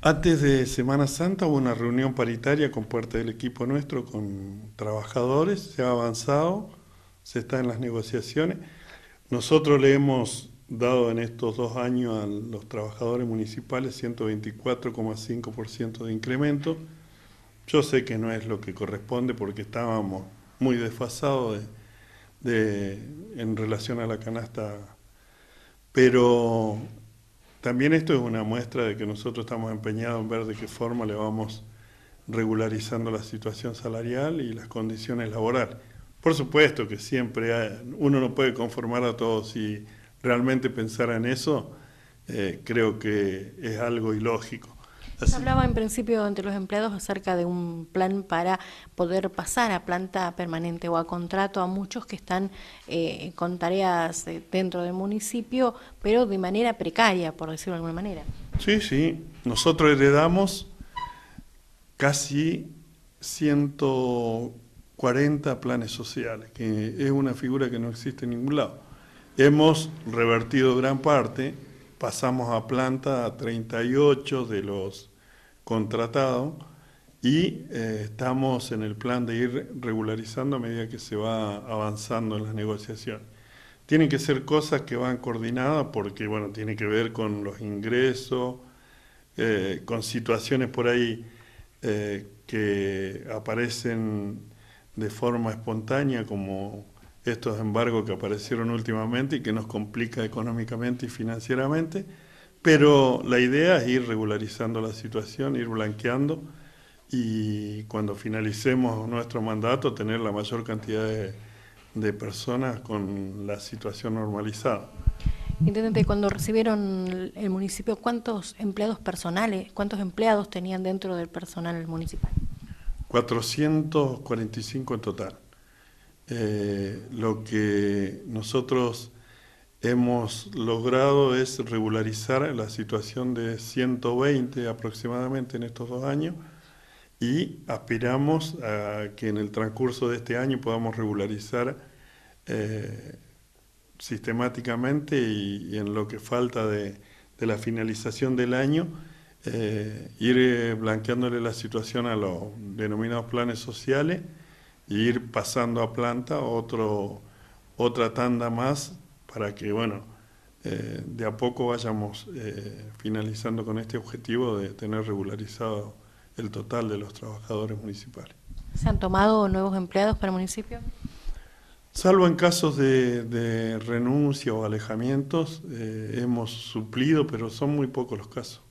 Antes de Semana Santa hubo una reunión paritaria con parte del equipo nuestro, con trabajadores, se ha avanzado, se está en las negociaciones. Nosotros le hemos dado en estos dos años a los trabajadores municipales 124,5% de incremento. Yo sé que no es lo que corresponde porque estábamos muy desfasados en relación a la canasta, pero también esto es una muestra de que nosotros estamos empeñados en ver de qué forma le vamos regularizando la situación salarial y las condiciones laborales. Por supuesto que siempre uno no puede conformar a todos y realmente pensar en eso eh, creo que es algo ilógico. Se hablaba en principio entre los empleados acerca de un plan para poder pasar a planta permanente o a contrato a muchos que están eh, con tareas dentro del municipio, pero de manera precaria, por decirlo de alguna manera. Sí, sí. Nosotros heredamos casi 140 planes sociales, que es una figura que no existe en ningún lado. Hemos revertido gran parte pasamos a planta a 38 de los contratados y eh, estamos en el plan de ir regularizando a medida que se va avanzando en las negociaciones. Tienen que ser cosas que van coordinadas porque, bueno, tiene que ver con los ingresos, eh, con situaciones por ahí eh, que aparecen de forma espontánea como estos embargos que aparecieron últimamente y que nos complica económicamente y financieramente, pero la idea es ir regularizando la situación, ir blanqueando y cuando finalicemos nuestro mandato tener la mayor cantidad de, personas con la situación normalizada. Intendente, cuando recibieron el municipio, ¿cuántos empleados personales, cuántos empleados tenían dentro del personal municipal? 445 en total. Eh, lo que nosotros hemos logrado es regularizar la situación de 120 aproximadamente en estos dos años y aspiramos a que en el transcurso de este año podamos regularizar eh, sistemáticamente y, en lo que falta de, la finalización del año, eh, ir blanqueándole la situación a los denominados planes sociales ir pasando a planta otro, otra tanda más para que, bueno, eh, de a poco vayamos eh, finalizando con este objetivo de tener regularizado el total de los trabajadores municipales. ¿Se han tomado nuevos empleados para el municipio? Salvo en casos de, renuncia o alejamientos, eh, hemos suplido, pero son muy pocos los casos.